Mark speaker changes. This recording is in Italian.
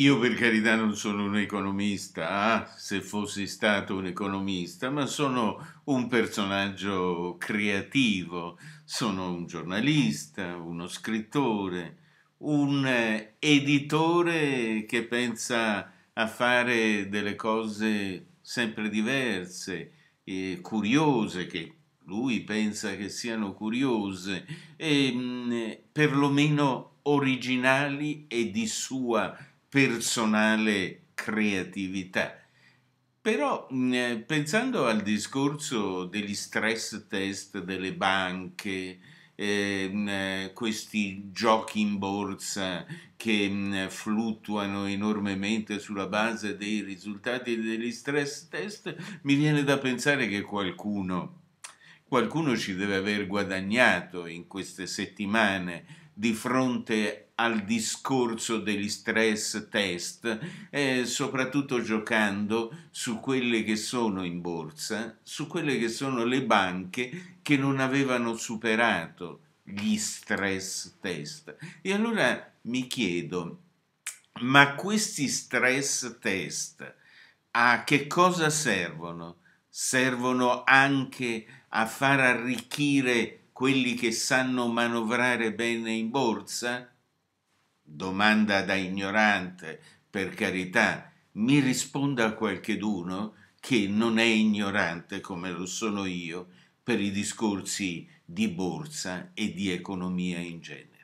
Speaker 1: Io per carità non sono un economista, ah, se fossi stato un economista, ma sono un personaggio creativo, sono un giornalista, uno scrittore, un eh, editore che pensa a fare delle cose sempre diverse, eh, curiose, che lui pensa che siano curiose, e, mh, mm, perlomeno originali e di sua personale creatività. Però mm, eh, pensando al discorso degli stress test delle banche, ehm, eh, questi giochi in borsa che mh, mm, fluttuano enormemente sulla base dei risultati degli stress test, mi viene da pensare che qualcuno, qualcuno ci deve aver guadagnato in queste settimane di fronte al discorso degli stress test, eh, soprattutto giocando su quelle che sono in borsa, su quelle che sono le banche che non avevano superato gli stress test. E allora mi chiedo, ma questi stress test a che cosa servono? Servono anche a far arricchire quelli che sanno manovrare bene in borsa? Domanda da ignorante, per carità, mi risponda a qualcheduno che non è ignorante come lo sono io per i discorsi di borsa e di economia in genere.